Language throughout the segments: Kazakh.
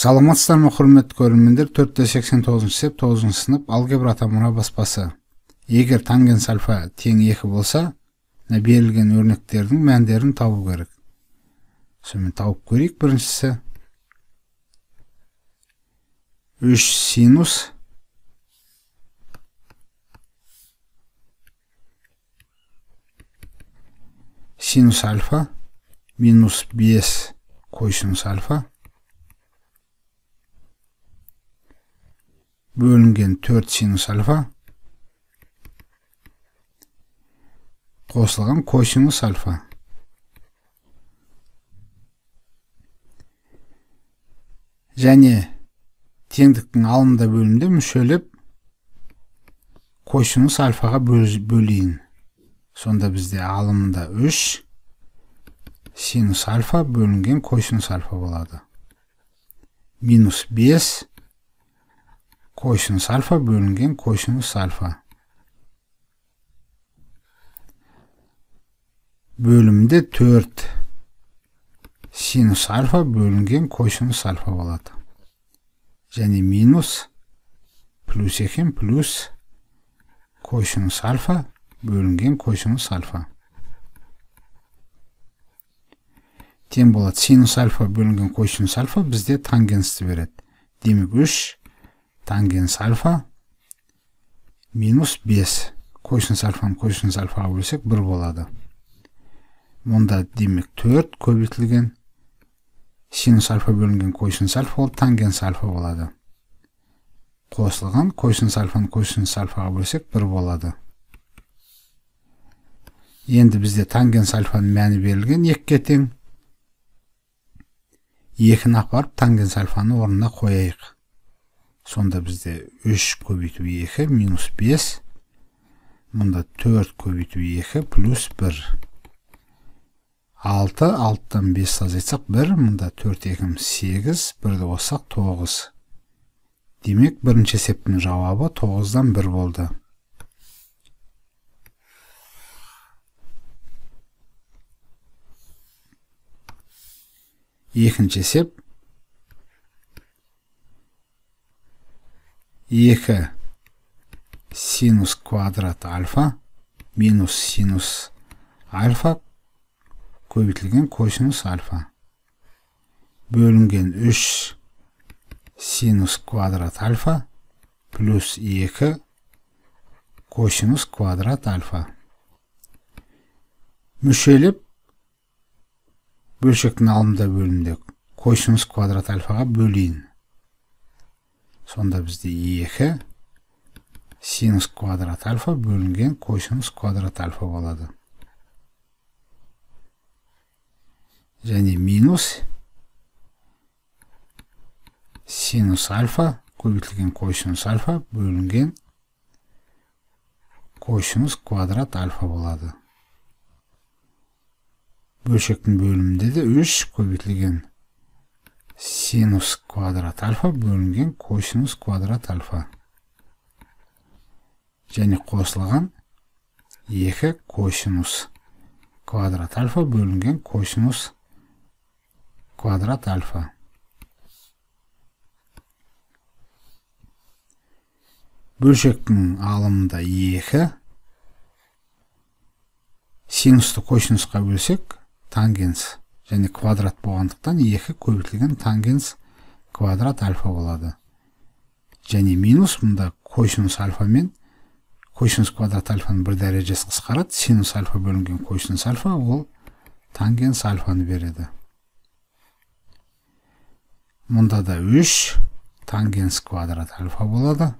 саламатсыздар ма құрметті көрермендер төрт те сексен тоғызыншы сеп тоғызыншы сынып алгебра атамұра баспасы егер тангенс альфа тең екі болса берілген өрнектердің мәндерін табу керек сонымен тауып көрейік біріншісі үш синус синус альфа минус бес косинус альфа бөлінген 4 синус альфа қосылған косинус альфа және теңдіктің алында бөлімде мүшелеп косинус альфаға бөлейін сонда бізде алымында 3 синус альфа бөлінген косинус альфа болады минус 5 косинус альфа бөлінген косинус альфа бөлімде 4 синус альфа бөлінген косинус альфа болады және минус плюс екен плюс косинус альфа бөлінген косинус альфа тең болады синус альфа бөлінген косинус альфа бізде тангенсті береді демек үш тангенс альфа минус 5 косинус альфаны косинус альфаға бөлсек 1 болады мұнда демек 4 көбейтілген синус альфа бөлінген косинус альфа ол тангенс альфа болады қосылған косинус альфаны косинус альфаға бөлсек 1 болады енді бізде тангенс альфаның мәні берілген 2-ге тең 2-ні апарып тангенс альфаны орнына қояйық сонда бізде 3 көбейту 2 минус 5 мұнда 4 көбейту 2 плюс 1 6 6-тан 5 саз айтсақ 1 мұнда 4 2 8 бірді осақ 9 демек бірінші есептің жауабы 9-дан 1 болды екінші есеп екі синус квадрат альфа минус синус альфа көбейтілген косинус альфа бөлінген 3 синус квадрат альфа плюс екі косинус квадрат альфа мүшелеп бөлшектің алымда бөлімінде косинус квадрат альфаға бөлейін сонда бізде екі e, синус квадрат альфа бөлінген косинус квадрат альфа болады және минус синус альфа көбейтілген косинус альфа бөлінген косинус квадрат альфа болады бөлшектің бөлімінде де 3 көбейтілген синус квадрат альфа бөлінген косинус квадрат альфа және қосылған 2 косинус квадрат альфа бөлінген косинус квадрат альфа бөлшектің алымында 2 синусты косинусқа бөлсек тангенс және квадрат болғандықтан екі көбейтілген тангенс квадрат альфа болады және минус мұнда косинус альфа мен, косинус квадрат альфаның бір дәрежесі қысқарады синус альфа бөлінген косинус альфа ол тангенс альфаны береді мұнда да үш тангенс квадрат альфа болады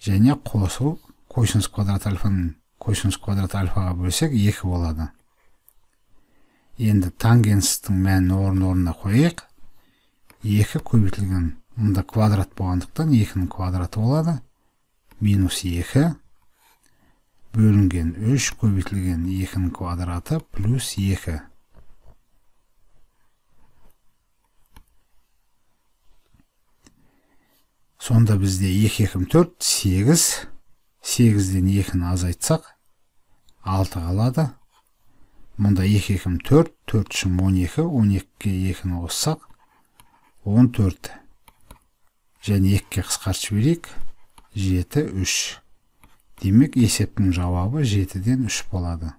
және қосу косинус квадрат альфаны косинус квадрат альфаға бөлсек екі болады енді тангенстің мәнін орын орнына қояйық екі көбейтілген мұнда квадрат болғандықтан екінің квадраты болады минус екі бөлінген үш көбейтілген екінің квадраты плюс екі сонда бізде екі екім төрт сегіз сегізден екіні азайтсақ алты қалады Мұнда екі екім төрт төрт үшін он екі он екіні қоссақ он төрт және екіге қысқартып жіберейік жеті үш демек есептің жауабы жетіден үш болады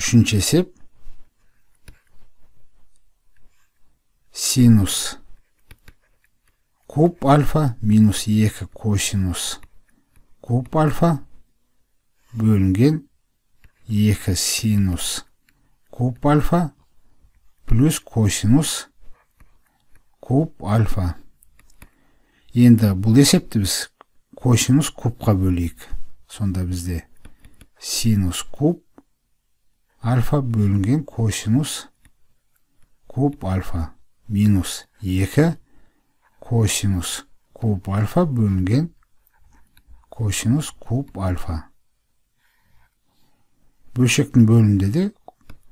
үшінші есеп синус куб альфа минус екі косинус куб альфа бөлінген екі синус куб альфа плюс косинус куб альфа енді бұл есепті біз косинус кубқа бөлейік сонда бізде синус куб альфа бөлінген косинус куб альфа минус екі косинус куб альфа бөлінген косинус куб альфа бөлшектің бөлімінде де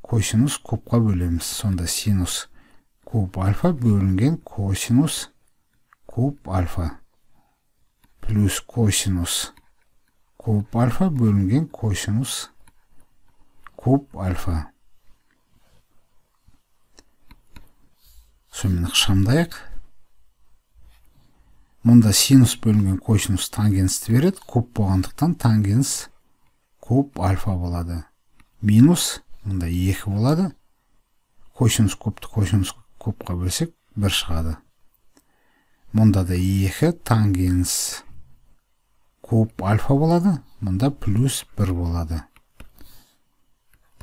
косинус кубқа бөлеміз. Сонда синус куб альфа бөлінген косинус куб альфа. Плюс косинус куб альфа бөлінген косинус куб альфа. Сонымен ықшамдайық мұнда синус бөлінген косинус тангенсті береді көп болғандықтан тангенс көп альфа болады минус мұнда екі болады косинус көпті косинус көпқа бөлсек бір шығады мұнда да екі тангенс көп альфа болады мұнда плюс бір болады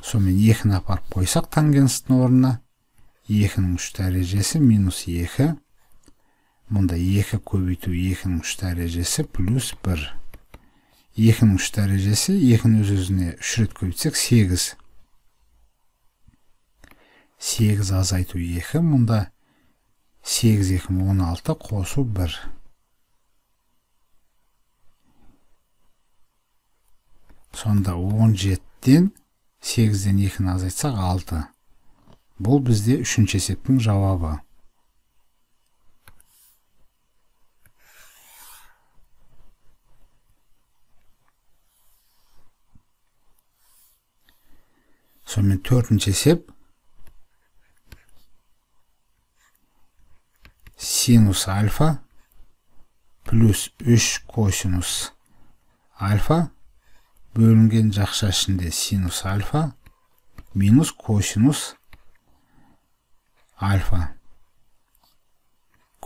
сонымен екіні апарып қойсақ тангенстің орнына екінің үш дәрежесі минус екі мұнда екі көбейту екінің үш дәрежесі плюс бір екінің үш дәрежесі екіні өз өзіне үш рет көбейтсек сегіз сегіз азайту екі мұнда сегіз екі мың он алты қосу бір сонда он жетіден сегізден екіні азайтсақ алты Бұл бізде үшінші есептің жауабы. сонымен төртінші есеп синус альфа плюс 3 косинус альфа бөлінген жақша ішінде синус альфа минус косинус альфа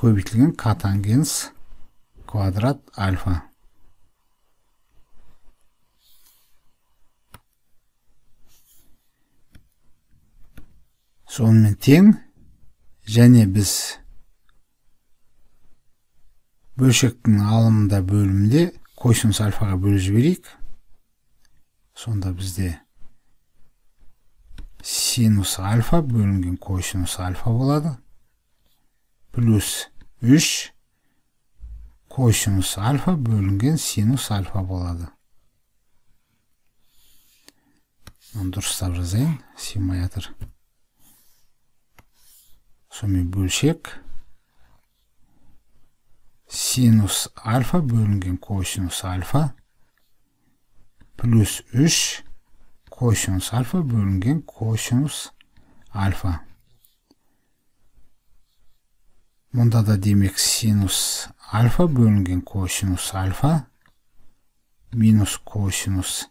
көбейтілген катангенс квадрат альфа сонымен тең және біз бөлшектің алымында бөлімінде косинус альфаға бөліп жіберейік сонда бізде синус альфа бөлінген косинус альфа болады плюс 3 косинус альфа бөлінген синус альфа болады дұрыстап жазайын симулятор Sumi bölüşek sinüs alfa bölüngen kosinüs alfa plus 3 kosinüs alfa bölüngen kosinüs alfa. Bunda da demek sinüs alfa bölüngen kosinüs alfa minus kosinüs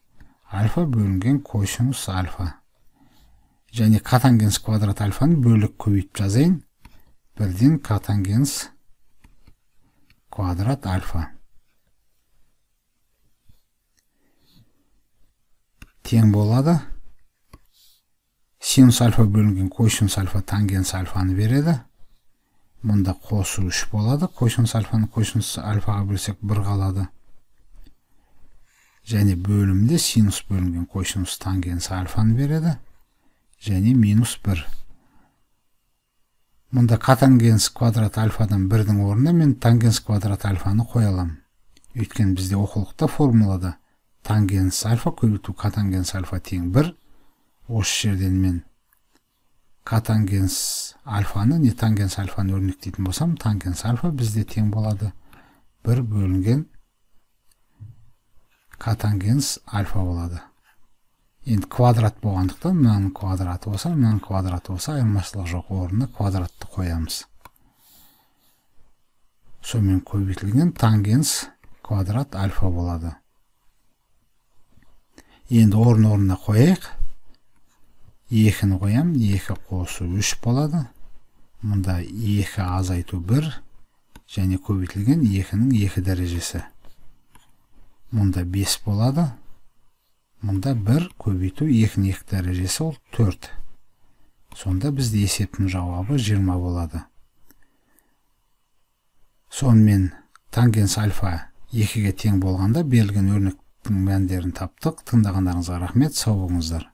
alfa bölüngen kosinüs alfa. және катангенс квадрат альфаны бөлік көбейтіп жазайын бірден катангенс квадрат альфа тең болады синус альфа бөлінген косинус альфа тангенс альфаны береді мұнда қосу үш болады косинус альфаны косинус альфаға бөлсек бір қалады және бөлімде синус бөлінген косинус тангенс альфаны береді және минус бір мұнда катангенс квадрат альфадан бірдің орнына мен тангенс квадрат альфаны қоя аламын өйткені бізде оқулықта формулада тангенс альфа көбейту катангенс альфа тең бір осы жерден мен катангенс альфаны не тангенс альфаны өрнектейтін болсам тангенс альфа бізде тең болады бір бөлінген катангенс альфа болады енді квадрат болғандықтан мынаның квадраты болса мынаның квадраты болса айырмашылық жоқ орнына квадратты қоямыз сонымен көбейтілген тангенс квадрат альфа болады енді орын орнына қояйық екіні қоямын екі қосу үш болады мұнда екі азайту бір және көбейтілген екінің екі дәрежесі мұнда бес болады мұнда бір көбейту екінің екі дәрежесі ол төрт сонда бізде есептің жауабы 20 болады сонымен тангенс альфа екіге тең болғанда берілген өрнектің мәндерін таптық тыңдағандарыңызға рахмет сау болыңыздар